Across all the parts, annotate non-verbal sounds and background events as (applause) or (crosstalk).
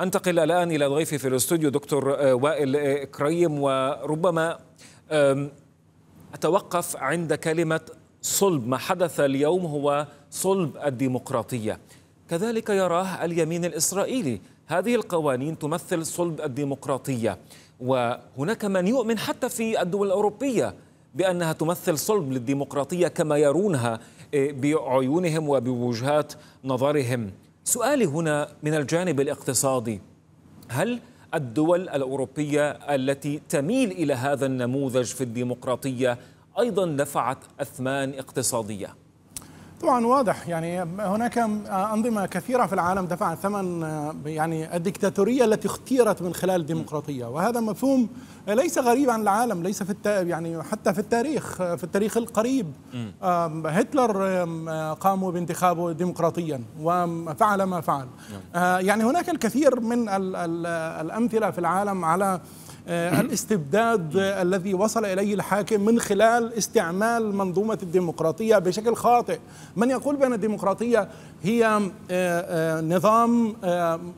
أنتقل الآن إلى ضيفي في الاستوديو دكتور آه، وائل آه، كريم وربما أتوقف عند كلمة صلب ما حدث اليوم هو صلب الديمقراطية كذلك يراه اليمين الإسرائيلي هذه القوانين تمثل صلب الديمقراطية وهناك من يؤمن حتى في الدول الأوروبية بأنها تمثل صلب للديمقراطية كما يرونها آه، بعيونهم وبوجهات نظرهم سؤالي هنا من الجانب الاقتصادي هل الدول الأوروبية التي تميل إلى هذا النموذج في الديمقراطية أيضا دفعت أثمان اقتصادية طبعا واضح يعني هناك أنظمة كثيرة في العالم دفعت ثمن يعني الدكتاتورية التي اختيرت من خلال الديمقراطية وهذا مفهوم ليس غريب عن العالم ليس في يعني حتى في التاريخ في التاريخ القريب هتلر قاموا بانتخابه ديمقراطيا وفعل ما فعل نعم. آه، يعني هناك الكثير من الأمثلة في العالم على آه، الاستبداد الذي وصل إليه الحاكم من خلال استعمال منظومة الديمقراطية بشكل خاطئ من يقول بأن الديمقراطية هي آه، آه، نظام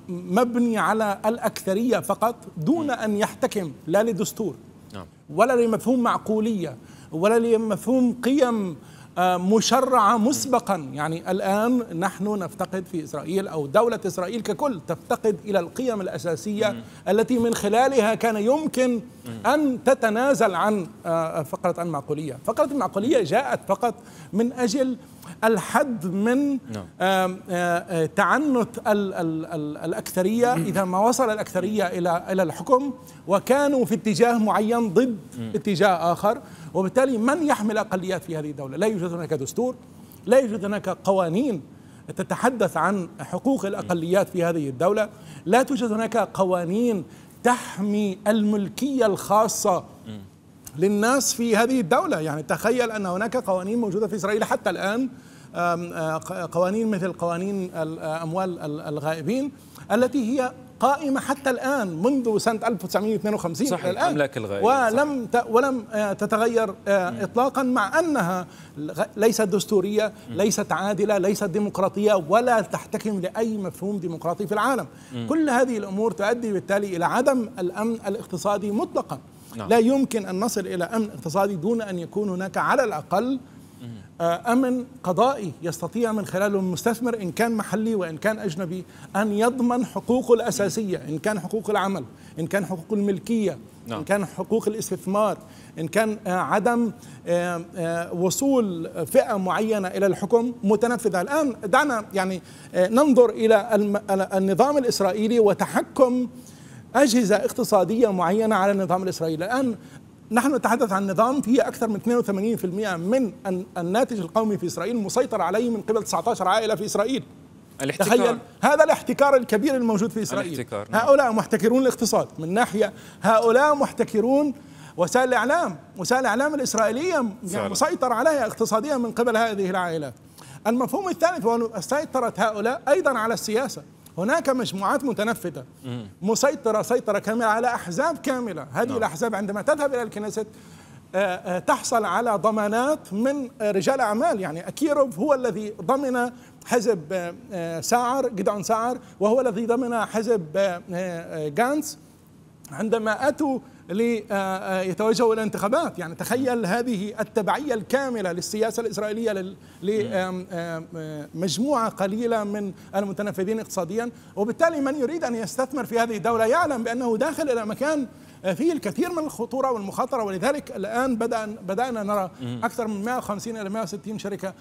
مبني على الأكثرية فقط دون أن يحتكم لا لدستور نعم. ولا لمفهوم معقولية ولا لمفهوم قيم آه، مشرعة مسبقا يعني الآن نحن نفتقد في إسرائيل أو دولة إسرائيل ككل تفتقد إلى القيم الأساسية التي من خلالها كان يمكن أن تتنازل عن آه، فقرة المعقولية فقرة المعقولية جاءت فقط من أجل الحد من نعم. تعنت الأكثرية إذا ما وصل الأكثرية إلى إلى الحكم وكانوا في اتجاه معين ضد اتجاه آخر وبالتالي من يحمل أقليات في هذه الدولة لا يوجد هناك دستور لا يوجد هناك قوانين تتحدث عن حقوق الأقليات في هذه الدولة لا توجد هناك قوانين تحمي الملكية الخاصة للناس في هذه الدولة يعني تخيل أن هناك قوانين موجودة في إسرائيل حتى الآن قوانين مثل قوانين أموال الغائبين التي هي قائمة حتى الآن منذ سنة 1952 صحيح الآن أملاك الغائبين ولم صحيح. ولم تتغير إطلاقا مع أنها ليست دستورية ليست عادلة ليست ديمقراطية ولا تحتكم لأي مفهوم ديمقراطي في العالم كل هذه الأمور تؤدي بالتالي إلى عدم الأمن الاقتصادي مطلقا نعم. لا يمكن أن نصل إلى أمن اقتصادي دون أن يكون هناك على الأقل آه، أمن قضائي يستطيع من خلاله المستثمر إن كان محلي وإن كان أجنبي أن يضمن حقوقه الأساسية إن كان حقوق العمل إن كان حقوق الملكية نعم. إن كان حقوق الاستثمار إن كان آه، عدم آه، وصول فئة معينة إلى الحكم متنفذة الآن دعنا يعني ننظر إلى النظام الإسرائيلي وتحكم أجهزة اقتصادية معينة على النظام الإسرائيلي الآن نحن نتحدث عن نظام فيه أكثر من 82% من الناتج القومي في إسرائيل مسيطر عليه من قبل 19 عائلة في إسرائيل الاحتكار تخيل هذا الاحتكار الكبير الموجود في إسرائيل الاحتكار. نعم. هؤلاء محتكرون الاقتصاد من ناحية هؤلاء محتكرون وسائل الإعلام وسائل الإعلام الإسرائيلية يعني مسيطر عليها اقتصاديا من قبل هذه العائلات المفهوم الثالث هو سيطرة هؤلاء أيضا على السياسة هناك مجموعات متنفذة مسيطرة سيطرة كاملة على أحزاب كاملة هذه نعم. الأحزاب عندما تذهب إلى الكنيست آه، آه، تحصل على ضمانات من آه، رجال أعمال يعني أكيروف هو الذي ضمن حزب ساعر جدعون ساعر وهو الذي ضمن حزب غانس عندما أتوا ليتوجهوا الى الانتخابات يعني تخيل هذه التبعيه الكامله للسياسه الاسرائيليه لمجموعه قليله من المتنفذين اقتصاديا وبالتالي من يريد ان يستثمر في هذه الدوله يعلم بانه داخل الى مكان فيه الكثير من الخطوره والمخاطره ولذلك الان بدا بدانا نرى اكثر من 150 الى 160 شركه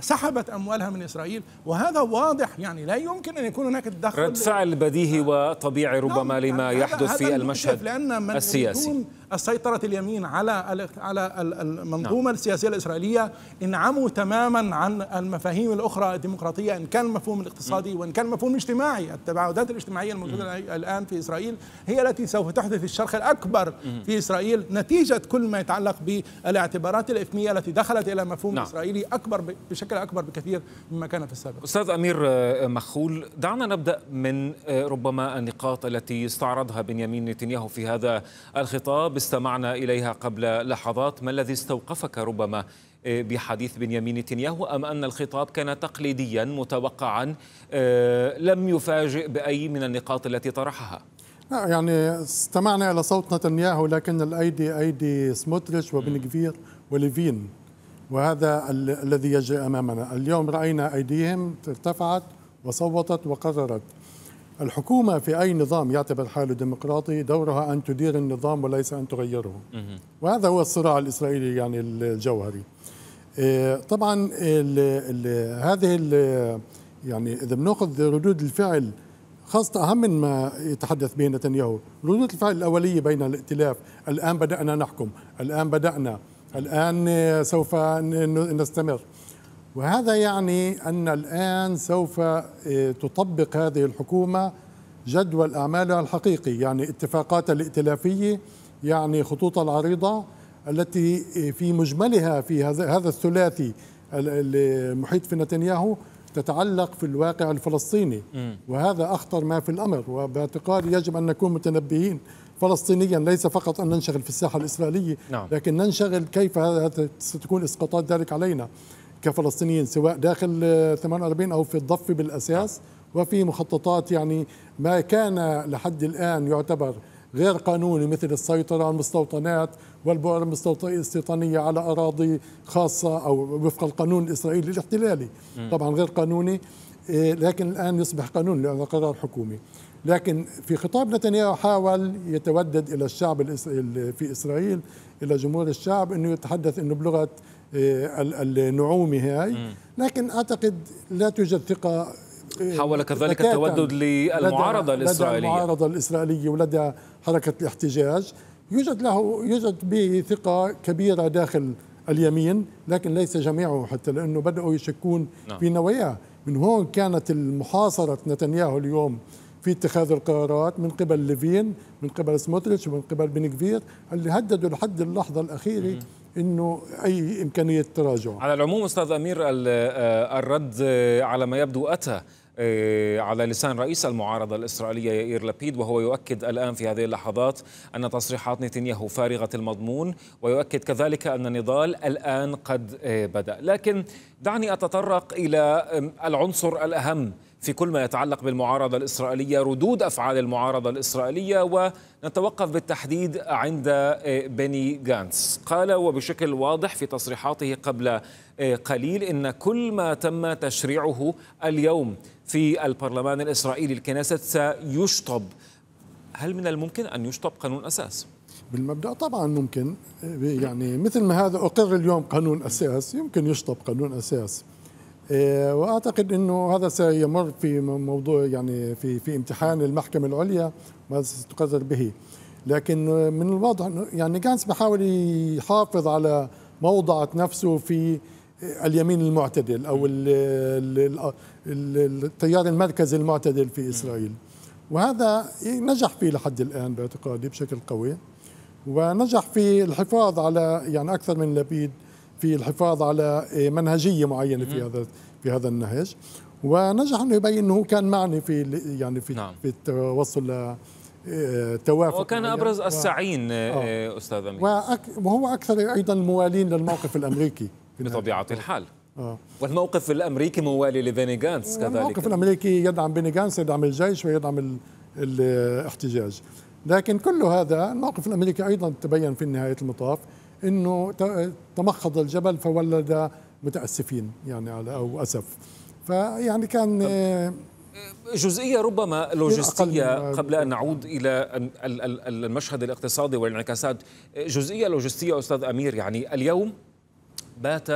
سحبت اموالها من اسرائيل وهذا واضح يعني لا يمكن ان يكون هناك تدخل رد فعل بديهي آه. وطبيعي ربما نعم. لما يحدث في المشهد لأن من السياسي السيطرة اليمين على على المنظومة نعم. السياسية الإسرائيلية انعموا تماما عن المفاهيم الأخرى الديمقراطية إن كان المفهوم الاقتصادي وإن كان المفهوم الاجتماعي التباعدات الاجتماعية الموجودة الآن في إسرائيل هي التي سوف تحدث الشرخ الأكبر في إسرائيل نتيجة كل ما يتعلق بالاعتبارات الإثنية التي دخلت إلى مفهوم نعم. إسرائيلي أكبر بشكل أكبر بكثير مما كان في السابق أستاذ أمير آه، مخول دعنا نبدأ من آه، ربما النقاط التي استعرضها بنيامين نتنياهو في هذا الخطاب استمعنا إليها قبل لحظات ما الذي استوقفك ربما آه، بحديث بنيامين نتنياهو أم أن الخطاب كان تقليديا متوقعا آه، لم يفاجئ بأي من النقاط التي طرحها يعني استمعنا إلى صوت نتنياهو لكن الأيدي أيدي سموتريتش وبن كفير وليفين وهذا ال الذي يجري أمامنا اليوم رأينا أيديهم ارتفعت وصوتت وقررت الحكومة في أي نظام يعتبر حاله ديمقراطي دورها أن تدير النظام وليس أن تغيره وهذا هو الصراع الإسرائيلي يعني الجوهري إيه، طبعا الـ الـ هذه الـ يعني إذا بنأخذ ردود الفعل خاصة أهم مما يتحدث به نتنياهو ردود الفعل الأولية بين الائتلاف الآن بدأنا نحكم الآن بدأنا الآن سوف نستمر وهذا يعني أن الآن سوف آه، تطبق هذه الحكومة جدول أعمالها الحقيقي يعني اتفاقات الائتلافية يعني خطوط العريضة التي آه، في مجملها في هذا الثلاثي المحيط في نتنياهو تتعلق في الواقع الفلسطيني وهذا أخطر ما في الأمر وباعتقادي يجب أن نكون متنبهين فلسطينيا ليس فقط أن ننشغل في الساحة الإسرائيلية نعم. لكن ننشغل كيف ستكون إسقاطات ذلك علينا كفلسطينيين سواء داخل 48 أو في الضفة بالأساس وفي مخططات يعني ما كان لحد الآن يعتبر غير قانوني مثل السيطرة على المستوطنات والبؤر الاستيطانية على أراضي خاصة أو وفق القانون الإسرائيلي الاحتلالي طبعا غير قانوني إيه، لكن الآن يصبح قانون لأنه قرار حكومي لكن في خطاب نتنياهو حاول يتودد إلى الشعب في إسرائيل إلى جمهور الشعب أنه يتحدث أنه بلغة آه، النعومه هاي لكن اعتقد لا توجد ثقه آه، حاول كذلك التودد للمعارضه الاسرائيليه لدى المعارضه الاسرائيليه ولدى حركه الاحتجاج يوجد له يوجد به ثقه كبيره داخل اليمين لكن ليس جميعه حتى لانه بداوا يشكون نعم. في نواياه من هون كانت المحاصره نتنياهو اليوم في اتخاذ القرارات من قبل ليفين من قبل سموتريتش من قبل بنكفير اللي هددوا لحد اللحظه الاخيره انه اي امكانيه تراجع على العموم استاذ امير آه، الرد على ما يبدو اتى آه، على لسان رئيس المعارضة الإسرائيلية يائير لبيد وهو يؤكد الآن في هذه اللحظات أن تصريحات نتنياهو فارغة المضمون ويؤكد كذلك أن النضال الآن قد آه، بدأ لكن دعني أتطرق إلى العنصر الأهم في كل ما يتعلق بالمعارضة الإسرائيلية ردود أفعال المعارضة الإسرائيلية ونتوقف بالتحديد عند آه، بني جانس قال وبشكل واضح في تصريحاته قبل آه، قليل إن كل ما تم تشريعه اليوم في البرلمان الإسرائيلي الكنيسة سيشطب هل من الممكن أن يشطب قانون أساس؟ بالمبدا طبعا ممكن آه، يعني مثل ما هذا اقر اليوم قانون اساس يمكن يشطب قانون اساس إيه، واعتقد انه هذا سيمر في موضوع يعني في في امتحان المحكمه العليا ما ستقرر به لكن من الواضح انه يعني جانس بحاول يحافظ على موضعة نفسه في اليمين المعتدل او التيار المركزي المعتدل في اسرائيل وهذا نجح فيه لحد الان باعتقادي بشكل قوي ونجح في الحفاظ على يعني اكثر من لبيد في الحفاظ على إيه، منهجيه معينه في هذا في هذا النهج ونجح انه يبين انه كان معني في يعني في نعم. في التوصل إيه، توافق وكان ابرز السعين و... إيه، آه. استاذ امين وأك... وهو اكثر ايضا موالين للموقف الامريكي (laughs) بطبيعه نعم. الحال آه. والموقف الامريكي موالي لبيني جانس كذلك الموقف الامريكي يدعم بيني جانس يدعم الجيش ويدعم ال... الاحتجاج لكن كل هذا الموقف الامريكي ايضا تبين في نهايه المطاف انه تمخض الجبل فولد متاسفين يعني على او اسف فيعني كان آه، جزئيه ربما لوجستيه قبل ان نعود الى المشهد الاقتصادي والانعكاسات جزئيه لوجستيه استاذ امير يعني اليوم بات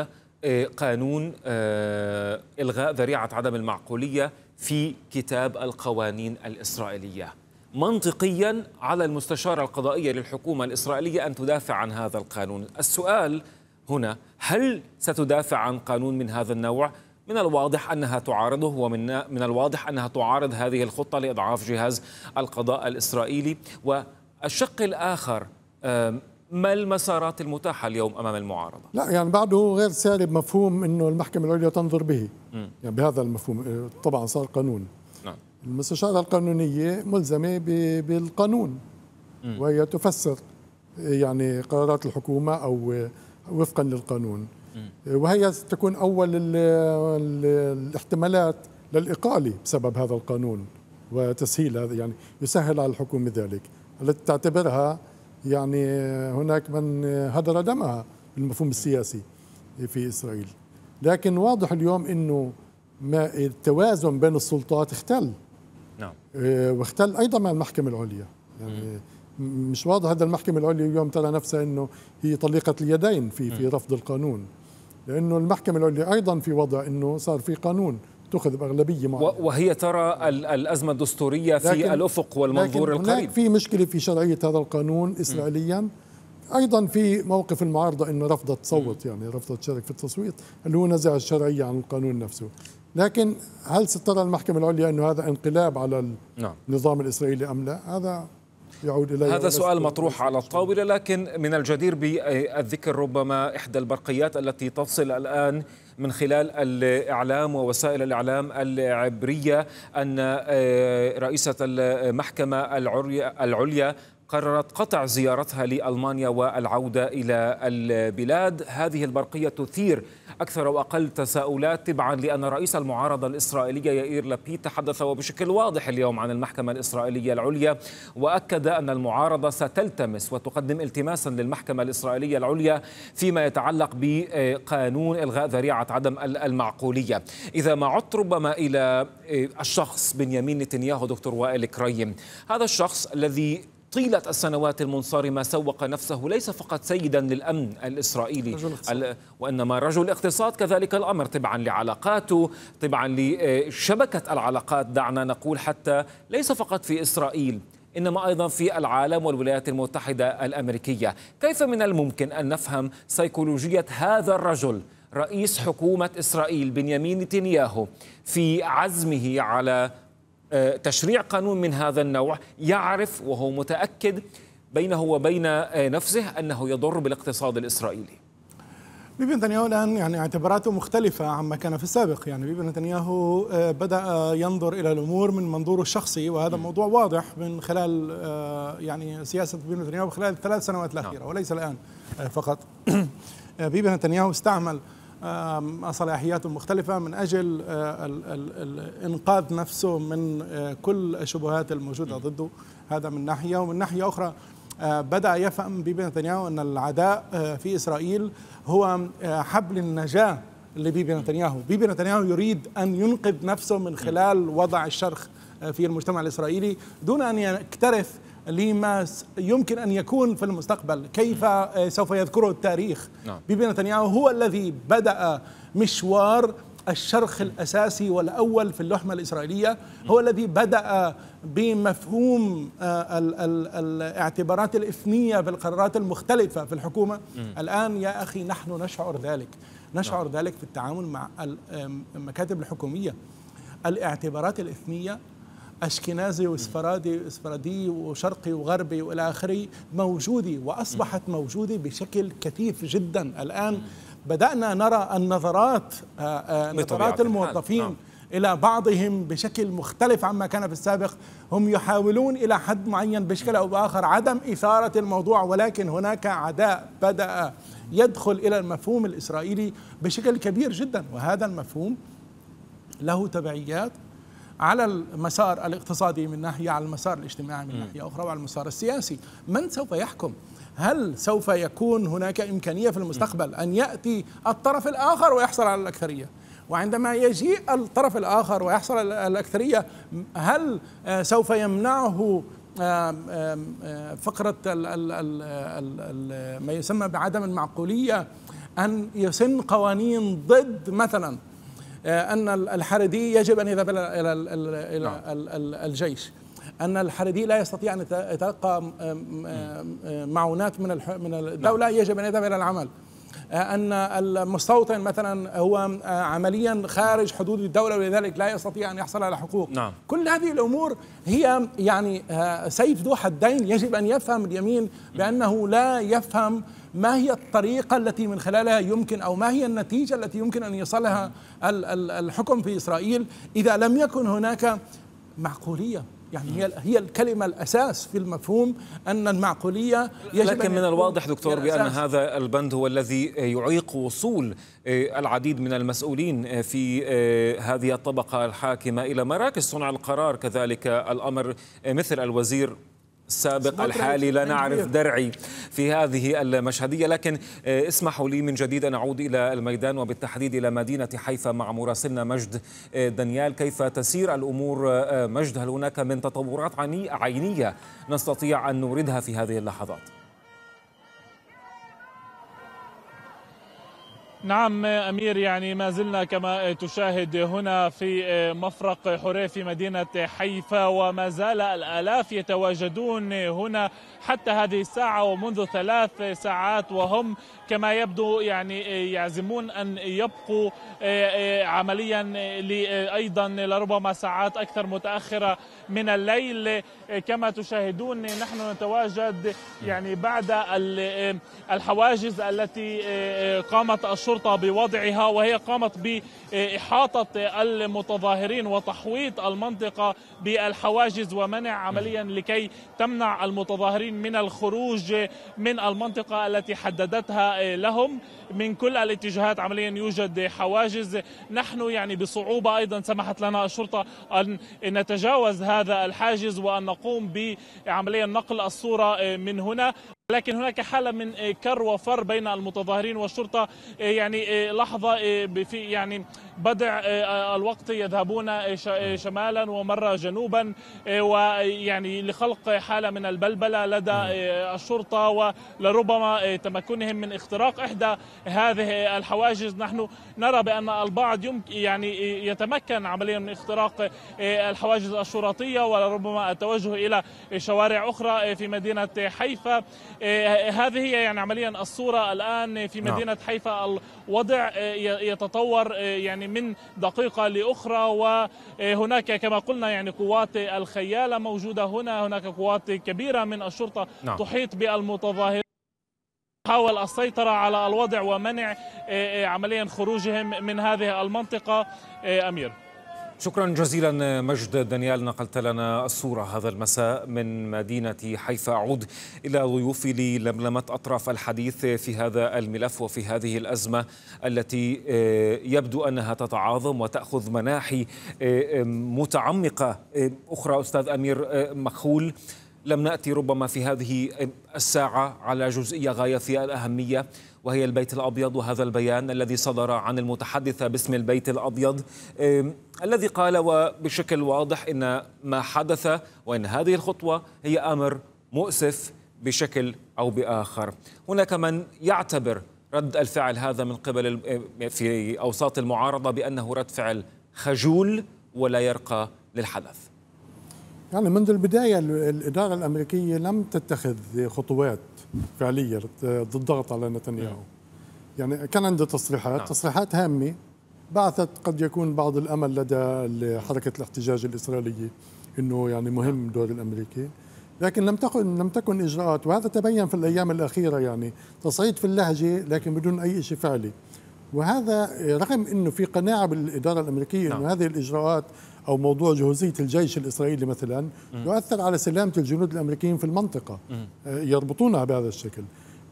آه، قانون آه، الغاء ذريعه عدم المعقوليه في كتاب القوانين الاسرائيليه منطقيا على المستشارة القضائية للحكومة الإسرائيلية أن تدافع عن هذا القانون السؤال هنا هل ستدافع عن قانون من هذا النوع؟ من الواضح انها تعارضه ومن من الواضح انها تعارض هذه الخطه لاضعاف جهاز القضاء الاسرائيلي والشق الاخر ما المسارات المتاحه اليوم امام المعارضه؟ لا يعني بعده غير سالب مفهوم انه المحكمه العليا تنظر به يعني بهذا المفهوم آه، طبعا صار قانون نعم. المستشارة القانونية ملزمة بالقانون وهي تفسر يعني قرارات الحكومة أو وفقا للقانون وهي تكون أول الاحتمالات للإقالة بسبب هذا القانون وتسهيل هذا يعني يسهل على الحكومة ذلك التي تعتبرها يعني هناك من هدر دمها المفهوم السياسي في إسرائيل لكن واضح اليوم أنه ما التوازن بين السلطات اختل نعم آه، واختل ايضا مع المحكمه العليا يعني مش واضح هذا المحكمه العليا اليوم ترى نفسها انه هي طليقه اليدين في في رفض القانون لانه المحكمه العليا ايضا في وضع انه صار في قانون تأخذ باغلبيه معينه وهي ترى الازمه الدستوريه في الافق والمنظور لكن القريب في مشكله في شرعيه هذا القانون اسرائيليا م. ايضا في موقف المعارضه انه رفضت تصوت يعني رفضت تشارك في التصويت اللي هو نزع الشرعيه عن القانون نفسه لكن هل سترى المحكمة العليا أن هذا انقلاب على نعم. النظام الإسرائيلي أم لا هذا يعود إليه هذا سؤال مطروح على الطاولة لكن من الجدير بالذكر ربما إحدى البرقيات التي تصل الآن من خلال الإعلام ووسائل الإعلام العبرية أن آه، رئيسة المحكمة العليا قررت قطع زيارتها لألمانيا والعودة إلى البلاد هذه البرقية تثير أكثر وأقل تساؤلات تبعا لأن رئيس المعارضة الإسرائيلية يائير لابيت تحدث وبشكل واضح اليوم عن المحكمة الإسرائيلية العليا وأكد أن المعارضة ستلتمس وتقدم التماسا للمحكمة الإسرائيلية العليا فيما يتعلق بقانون إلغاء ذريعة عدم المعقولية إذا ما عدت ربما إلى الشخص بنيامين نتنياهو دكتور وائل كريم هذا الشخص الذي طيلة السنوات المنصارمة سوق نفسه ليس فقط سيدا للأمن الإسرائيلي رجل وإنما رجل اقتصاد كذلك الأمر طبعا لعلاقاته طبعا لشبكة آه، العلاقات دعنا نقول حتى ليس فقط في إسرائيل انما ايضا في العالم والولايات المتحده الامريكيه، كيف من الممكن ان نفهم سيكولوجيه هذا الرجل رئيس حكومه اسرائيل بنيامين نتنياهو في عزمه على آه، تشريع قانون من هذا النوع يعرف وهو متأكد بينه وبين آه، نفسه أنه يضر بالاقتصاد الإسرائيلي بيبي نتنياهو الآن يعني اعتباراته مختلفة عما كان في السابق يعني بيبي نتنياهو آه، بدأ ينظر إلى الأمور من منظوره الشخصي وهذا م. موضوع واضح من خلال يعني سياسة بيبي نتنياهو خلال الثلاث سنوات الأخيرة نعم. وليس الآن فقط (clears throat) بيبي نتنياهو استعمل صلاحيات مختلفة من أجل آه، إنقاذ نفسه من آه، كل الشبهات الموجودة ضده هذا من ناحية ومن ناحية أخرى آه، بدأ يفهم بيبي نتنياهو أن العداء في إسرائيل هو حبل النجاة لبيبي نتنياهو بيبي نتنياهو يريد أن ينقذ نفسه من خلال وضع الشرخ في المجتمع الإسرائيلي دون أن يكترث لما يمكن أن يكون في المستقبل كيف آه، سوف يذكره التاريخ نعم. بيبي نتنياهو هو الذي بدأ مشوار الشرخ الأساسي والأول في اللحمة الإسرائيلية هو الذي بدأ بمفهوم آه، الاعتبارات الإثنية بالقرارات المختلفة في الحكومة الآن يا أخي نحن نشعر ذلك نشعر نعم. ذلك في التعامل مع المكاتب الحكومية الاعتبارات الإثنية أشكنازي وإسفرادي إسفرادي وشرقي وغربي وإلى آخره موجودة وأصبحت موجودة بشكل كثيف جدا الآن بدأنا نرى النظرات آه، آه، نظرات الموظفين نعم. إلى بعضهم بشكل مختلف عما كان في السابق هم يحاولون إلى حد معين بشكل أو بآخر عدم إثارة الموضوع ولكن هناك عداء بدأ يدخل إلى المفهوم الإسرائيلي بشكل كبير جدا وهذا المفهوم له تبعيات على المسار الاقتصادي من ناحية على المسار الاجتماعي من ناحية أخرى وعلى المسار السياسي من سوف يحكم هل سوف يكون هناك إمكانية في المستقبل أن يأتي الطرف الآخر ويحصل على الأكثرية وعندما يجيء الطرف الآخر ويحصل على الأكثرية هل آه، سوف يمنعه آه، فقرة ما يسمى بعدم المعقولية أن يسن قوانين ضد مثلا آه، أن الحردي يجب أن يذهب إلى إلى نعم. الجيش أن الحردي لا يستطيع أن يتلقى معونات من من نعم. الدولة يجب أن يذهب إلى العمل آه، أن المستوطن مثلا هو آه، عمليا خارج حدود الدولة ولذلك لا يستطيع أن يحصل على حقوق نعم. كل هذه الأمور هي يعني سيف ذو حدين يجب أن يفهم اليمين بأنه لا يفهم ما هي الطريقة التي من خلالها يمكن أو ما هي النتيجة التي يمكن أن يصلها الحكم في إسرائيل إذا لم يكن هناك معقولية يعني هي هي الكلمة الأساس في المفهوم أن المعقولية يجب لكن من الواضح دكتور بأن هذا البند هو الذي يعيق وصول آه، العديد من المسؤولين آه، في آه، هذه الطبقة الحاكمة إلى مراكز صنع القرار كذلك الأمر مثل الوزير السابق الحالي لا نعرف درعي في هذه المشهدية لكن آه، اسمحوا لي من جديد أن أعود إلى الميدان وبالتحديد إلى مدينة حيفا مع مراسلنا مجد آه، دانيال كيف تسير الأمور آه، مجد هل هناك من تطورات عينية نستطيع أن نوردها في هذه اللحظات؟ نعم أمير يعني ما زلنا كما تشاهد هنا في مفرق حري في مدينة حيفا وما زال الآلاف يتواجدون هنا حتى هذه الساعة ومنذ ثلاث ساعات وهم كما يبدو يعني يعزمون أن يبقوا عمليا أيضا لربما ساعات أكثر متأخرة من الليل كما تشاهدون نحن نتواجد يعني بعد الحواجز التي قامت الشرطة الشرطة بوضعها وهي قامت بإحاطة المتظاهرين وتحويط المنطقة بالحواجز ومنع عمليا لكي تمنع المتظاهرين من الخروج من المنطقة التي حددتها لهم من كل الاتجاهات عمليا يوجد حواجز نحن يعني بصعوبة أيضا سمحت لنا الشرطة أن نتجاوز هذا الحاجز وأن نقوم بعمليا نقل الصورة من هنا لكن هناك حاله من آه، كر وفر بين المتظاهرين والشرطه آه، يعني آه، لحظه في يعني بدع الوقت يذهبون شمالا ومره جنوبا ويعني لخلق حاله من البلبله لدى الشرطه ولربما تمكنهم من اختراق احدى هذه الحواجز نحن نرى بان البعض يعني يتمكن عمليا من اختراق الحواجز الشرطيه ولربما التوجه الى شوارع اخرى في مدينه حيفا إيه، هذه هي يعني عمليا الصورة الآن في نعم. مدينة حيفا الوضع إيه، يتطور إيه، يعني من دقيقة لأخرى وهناك كما قلنا يعني قوات الخيالة موجودة هنا هناك قوات كبيرة من الشرطة نعم. تحيط بالمتظاهرين حاول السيطرة على الوضع ومنع عمليا خروجهم من هذه المنطقة أمير شكرا جزيلا مجد دانيال نقلت لنا الصورة هذا المساء من مدينة حيفا أعود إلى ضيوفي للملمة أطراف الحديث في هذا الملف وفي هذه الأزمة التي آه، يبدو أنها تتعاظم وتأخذ مناحي آه، آه، متعمقة أخرى أستاذ أمير مخول لم ناتي ربما في هذه الساعه على جزئيه غايه في الاهميه وهي البيت الابيض وهذا البيان الذي صدر عن المتحدثه باسم البيت الابيض الذي قال وبشكل واضح ان ما حدث وان هذه الخطوه هي امر مؤسف بشكل او باخر. هناك من يعتبر رد الفعل هذا من قبل في اوساط المعارضه بانه رد فعل خجول ولا يرقى للحدث. يعني منذ البداية الإدارة الأمريكية لم تتخذ خطوات فعلية للضغط على نتنياهو نعم. يعني كان عنده تصريحات نعم. تصريحات هامة بعثت قد يكون بعض الأمل لدى حركة الاحتجاج الإسرائيلية أنه يعني مهم نعم. دور الأمريكي لكن لم تكن لم تكن إجراءات وهذا تبين في الأيام الأخيرة يعني تصعيد في اللهجة لكن بدون أي شيء فعلي وهذا رغم أنه في قناعة بالإدارة الأمريكية أنه هذه الإجراءات أو موضوع جهوزية الجيش الإسرائيلي مثلا يؤثر على سلامة الجنود الأمريكيين في المنطقة آه، يربطونها بهذا الشكل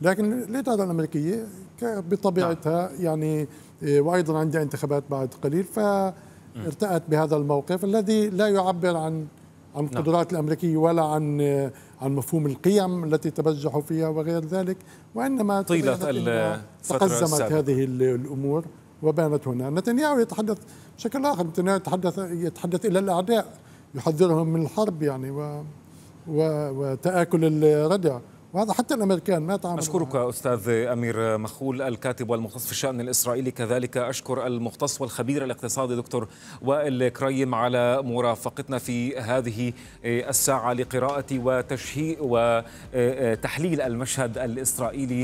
لكن الإدارة الأمريكية بطبيعتها نعم. يعني آه، وأيضا عندها انتخابات بعد قليل فارتأت بهذا الموقف الذي لا يعبر عن عن القدرات نعم. الأمريكية ولا عن آه، عن مفهوم القيم التي تبجحوا فيها وغير ذلك وإنما طيلة تقزمت هذه الأمور وبانت هنا نتنياهو يتحدث بشكل آخر نتنياهو يتحدث, يتحدث إلى الأعداء يحذرهم من الحرب يعني و و وتآكل الردع وهذا حتى الامريكان ما تعاملوا اشكرك استاذ امير مخول الكاتب والمختص في الشان الاسرائيلي كذلك اشكر المختص والخبير الاقتصادي دكتور وائل كريم على مرافقتنا في هذه الساعه لقراءه وتشهي وتحليل المشهد الاسرائيلي